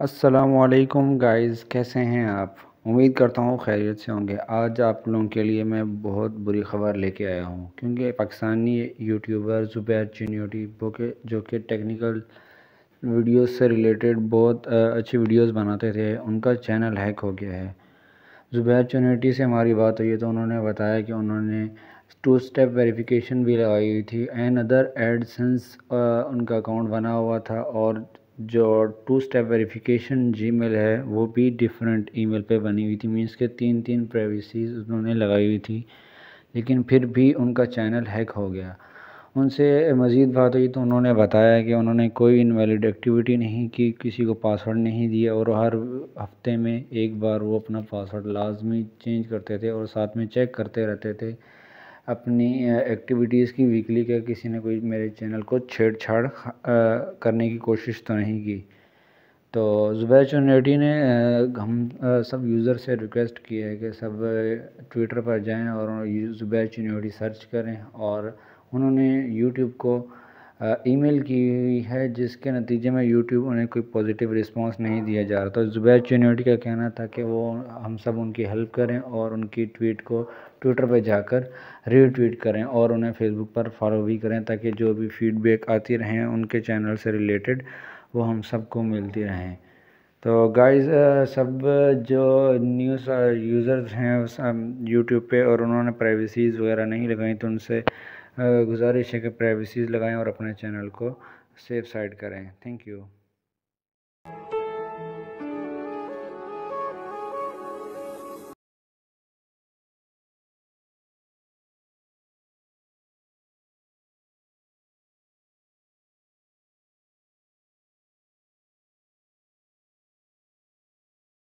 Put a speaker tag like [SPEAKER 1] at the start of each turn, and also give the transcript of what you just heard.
[SPEAKER 1] असलकुम गाइज़ कैसे हैं आप उम्मीद करता हूँ खैरियत से होंगे आज आप लोगों के लिए मैं बहुत बुरी खबर लेके आया हूँ क्योंकि पाकिस्तानी यूट्यूबर ज़ुबैर चिन्यूटी के जो कि टेक्निकल वीडियोस से रिलेटेड बहुत अच्छी वीडियोस बनाते थे उनका चैनल हैक हो गया है ज़ुबैर चिन्यूटी से हमारी बात हुई तो उन्होंने बताया कि उन्होंने टू स्टेप वेरीफ़िकेशन भी लगाई हुई थी एंड अदर एडसेंस उनका अकाउंट बना हुआ था और जो टू स्टेप वेरिफिकेशन जीमेल है वो भी डिफरेंट ईमेल पे बनी हुई थी मींस के तीन तीन प्राइवेसीज उन्होंने लगाई हुई थी लेकिन फिर भी उनका चैनल हैक हो गया उनसे मज़ीद बात हुई तो उन्होंने बताया कि उन्होंने कोई इनवैलिड एक्टिविटी नहीं की किसी को पासवर्ड नहीं दिया और हर हफ्ते में एक बार वो अपना पासवर्ड लाजमी चेंज करते थे और साथ में चेक करते रहते थे अपनी एक्टिविटीज़ की वीकली का किसी ने कोई मेरे चैनल को छेड़छाड़ करने की कोशिश तो नहीं की तो ज़ुबैर चुनेटी ने हम सब यूज़र से रिक्वेस्ट की है कि सब ट्विटर पर जाएं और ज़ुबैर चुनेटी सर्च करें और उन्होंने यूट्यूब को ईमेल की हुई है जिसके नतीजे में यूट्यूब उन्हें कोई पॉजिटिव रिस्पांस नहीं दिया जा रहा था ज़ुबैर चुनौटी का कहना था कि वो हम सब उनकी हेल्प करें और उनकी ट्वीट को ट्विटर पर जाकर रीट्वीट करें और उन्हें फेसबुक पर फॉलो भी करें ताकि जो भी फीडबैक आती रहें उनके चैनल से रिलेटेड वो हम सबको मिलती रहें तो गाइस सब जो न्यूज़ यूज़र्स हैं यूट्यूब पे और उन्होंने प्राइवेसीज़ वगैरह नहीं लगाई तो उनसे गुजारिश है कि प्राइवेसीज़ लगाएं और अपने चैनल को सेफ साइड करें थैंक यू